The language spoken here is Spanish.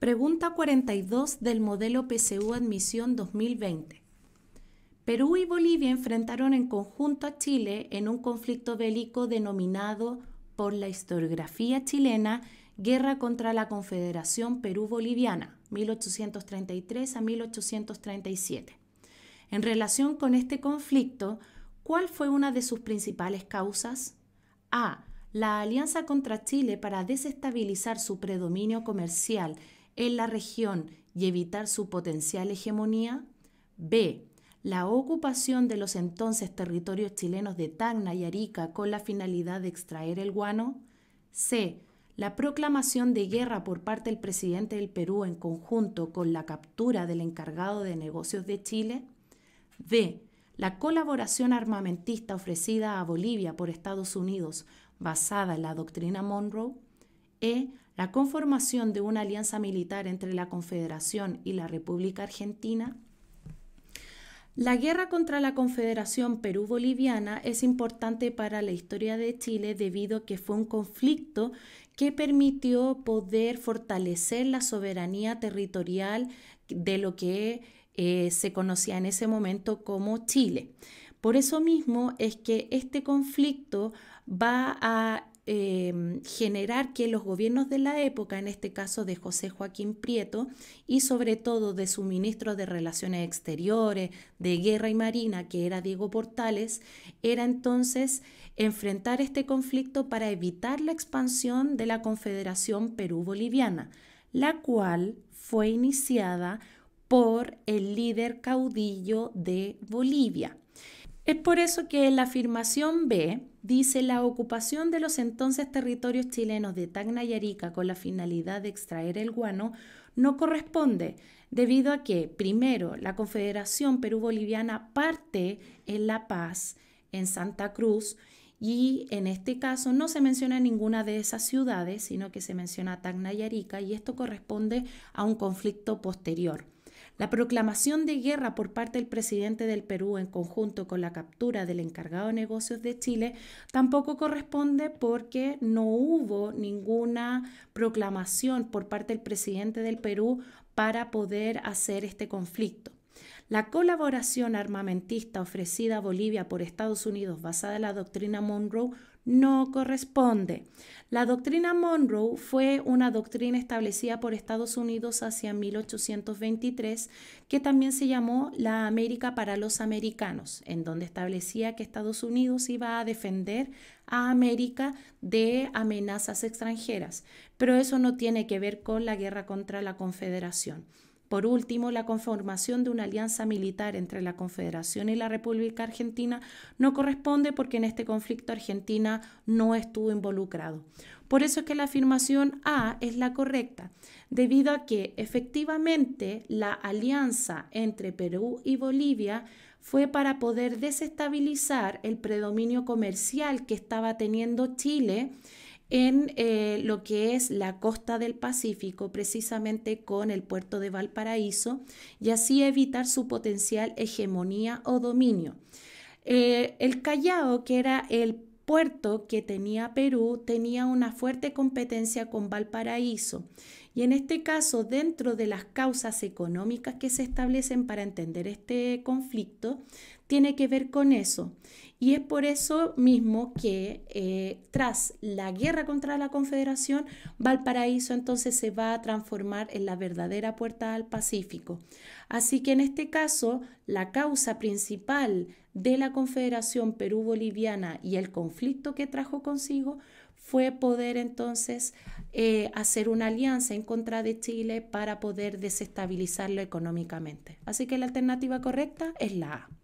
Pregunta 42 del modelo pcu Admisión 2020. Perú y Bolivia enfrentaron en conjunto a Chile en un conflicto bélico denominado por la historiografía chilena Guerra contra la Confederación Perú-Boliviana, 1833 a 1837. En relación con este conflicto, ¿cuál fue una de sus principales causas? A. La alianza contra Chile para desestabilizar su predominio comercial en la región y evitar su potencial hegemonía. B. La ocupación de los entonces territorios chilenos de Tacna y Arica con la finalidad de extraer el guano. C. La proclamación de guerra por parte del presidente del Perú en conjunto con la captura del encargado de negocios de Chile. D. La colaboración armamentista ofrecida a Bolivia por Estados Unidos basada en la doctrina Monroe. E. La conformación de una alianza militar entre la Confederación y la República Argentina. La guerra contra la Confederación Perú-Boliviana es importante para la historia de Chile debido a que fue un conflicto que permitió poder fortalecer la soberanía territorial de lo que eh, se conocía en ese momento como Chile. Por eso mismo es que este conflicto va a Em, generar que los gobiernos de la época, en este caso de José Joaquín Prieto y sobre todo de su ministro de Relaciones Exteriores, de Guerra y Marina, que era Diego Portales, era entonces enfrentar este conflicto para evitar la expansión de la Confederación Perú-Boliviana, la cual fue iniciada por el líder caudillo de Bolivia. Es por eso que la afirmación B dice la ocupación de los entonces territorios chilenos de Tacna y Arica con la finalidad de extraer el guano no corresponde, debido a que, primero, la Confederación Perú-Boliviana parte en La Paz, en Santa Cruz, y en este caso no se menciona ninguna de esas ciudades, sino que se menciona Tacna y Arica, y esto corresponde a un conflicto posterior. La proclamación de guerra por parte del presidente del Perú en conjunto con la captura del encargado de negocios de Chile tampoco corresponde porque no hubo ninguna proclamación por parte del presidente del Perú para poder hacer este conflicto. La colaboración armamentista ofrecida a Bolivia por Estados Unidos basada en la doctrina Monroe no corresponde. La doctrina Monroe fue una doctrina establecida por Estados Unidos hacia 1823, que también se llamó la América para los Americanos, en donde establecía que Estados Unidos iba a defender a América de amenazas extranjeras, pero eso no tiene que ver con la guerra contra la Confederación. Por último, la conformación de una alianza militar entre la Confederación y la República Argentina no corresponde porque en este conflicto Argentina no estuvo involucrado. Por eso es que la afirmación A es la correcta, debido a que efectivamente la alianza entre Perú y Bolivia fue para poder desestabilizar el predominio comercial que estaba teniendo Chile en eh, lo que es la costa del Pacífico, precisamente con el puerto de Valparaíso, y así evitar su potencial hegemonía o dominio. Eh, el Callao, que era el puerto que tenía Perú, tenía una fuerte competencia con Valparaíso. Y en este caso, dentro de las causas económicas que se establecen para entender este conflicto, tiene que ver con eso. Y es por eso mismo que eh, tras la guerra contra la Confederación, Valparaíso entonces se va a transformar en la verdadera puerta al Pacífico. Así que en este caso, la causa principal de la Confederación Perú-Boliviana y el conflicto que trajo consigo fue poder entonces eh, hacer una alianza en contra de Chile para poder desestabilizarlo económicamente. Así que la alternativa correcta es la A.